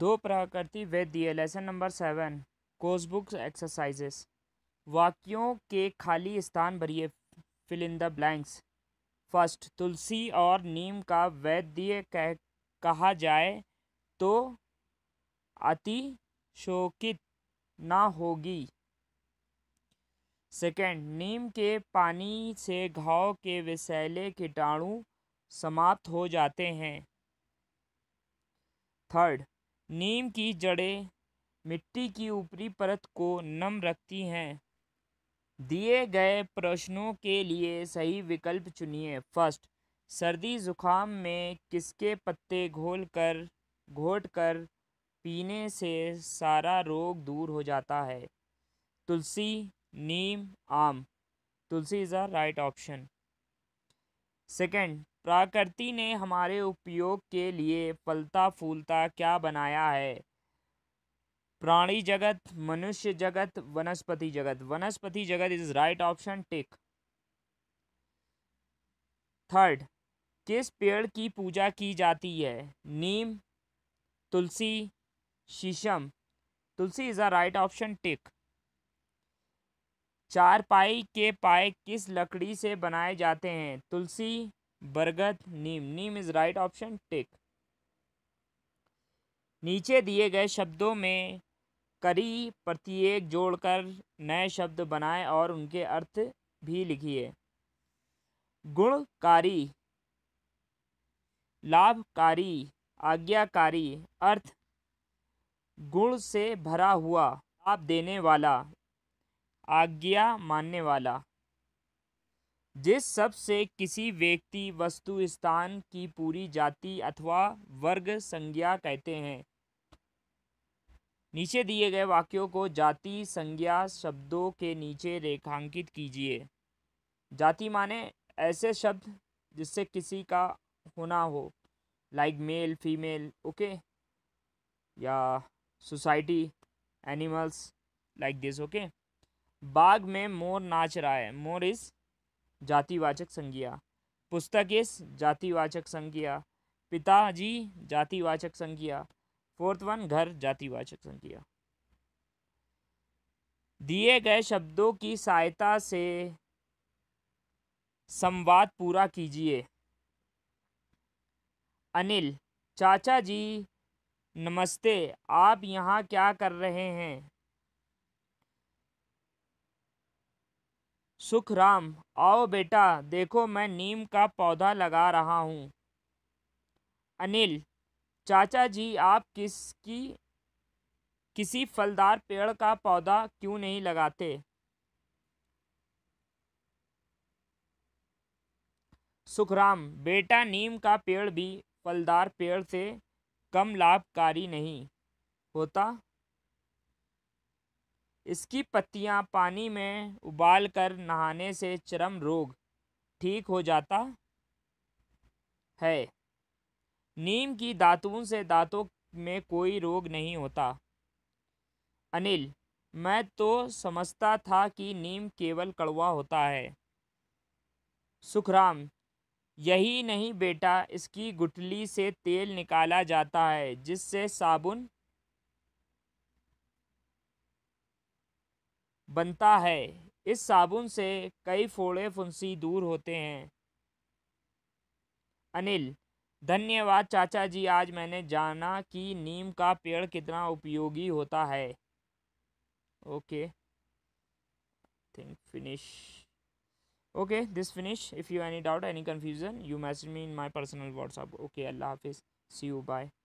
दो प्रकृति वैद्य lesson number seven course exercises वाक्यों के खाली स्थान भरिए fill in the blanks first तुलसी और नीम का वैद्य कह कहा जाए तो अति शोकित ना होगी सेकेंड नीम के पानी से घाव के विषैले कीटाणु समाप्त हो जाते हैं थर्ड नीम की जड़ें मिट्टी की ऊपरी परत को नम रखती हैं दिए गए प्रश्नों के लिए सही विकल्प चुनिए फर्स्ट सर्दी ज़ुकाम में किसके पत्ते घोल कर घोट कर पीने से सारा रोग दूर हो जाता है तुलसी नीम आम tulsi is a right option second प्रकृति ने हमारे उपयोग के लिए फलता फूलता क्या बनाया है प्राणी जगत मनुष्य जगत वनस्पति जगत वनस्पति जगत is right option tick third किस पेड़ की पूजा की जाती है नीम तुलसी शीशम tulsi is a right option tick चार पाई के पाए किस लकड़ी से बनाए जाते हैं तुलसी बरगद नीम neem is right option tick नीचे दिए गए शब्दों में करी प्रत्येक जोड़कर नए शब्द बनाएं और उनके अर्थ भी लिखिए गुणकारी लाभकारी आज्ञाकारी अर्थ गुण से भरा हुआ आप देने वाला आज्ञा मानने वाला जिस सब से किसी व्यक्ति वस्तु स्थान की पूरी जाति अथवा वर्ग संज्ञा कहते हैं नीचे दिए गए वाक्यों को जाति संज्ञा शब्दों के नीचे रेखांकित कीजिए जाति माने ऐसे शब्द जिससे किसी का होना हो लाइक मेल फीमेल ओके या society animals like this okay बाग में मोर नाच रहा है मोर इज़ जातिवाचक संज्ञा पुस्तक इस जातिवाचक संज्ञा पिताजी जातिवाचक संज्ञा फोर्थ वन घर जातिवाचक संज्ञा दिए गए शब्दों की सहायता से संवाद पूरा कीजिए अनिल चाचा जी नमस्ते आप यहाँ क्या कर रहे हैं सुखराम आओ बेटा देखो मैं नीम का पौधा लगा रहा हूँ अनिल चाचा जी आप किसकी किसी फलदार पेड़ का पौधा क्यों नहीं लगाते सुखराम बेटा नीम का पेड़ भी फलदार पेड़ से कम लाभकारी नहीं होता इसकी पत्तियाँ पानी में उबाल कर नहाने से चरम रोग ठीक हो जाता है नीम की दातून से दांतों में कोई रोग नहीं होता अनिल मैं तो समझता था कि नीम केवल कड़वा होता है सुखराम यही नहीं बेटा इसकी गुटली से तेल निकाला जाता है जिससे साबुन बनता है इस साबुन से कई फोड़े फुंसी दूर होते हैं अनिल धन्यवाद चाचा जी आज मैंने जाना कि नीम का पेड़ कितना उपयोगी होता है okay think finish okay this finish if you any doubt any confusion you message me in my personal WhatsApp okay अल्लाह हाफिज़ सी यू बाय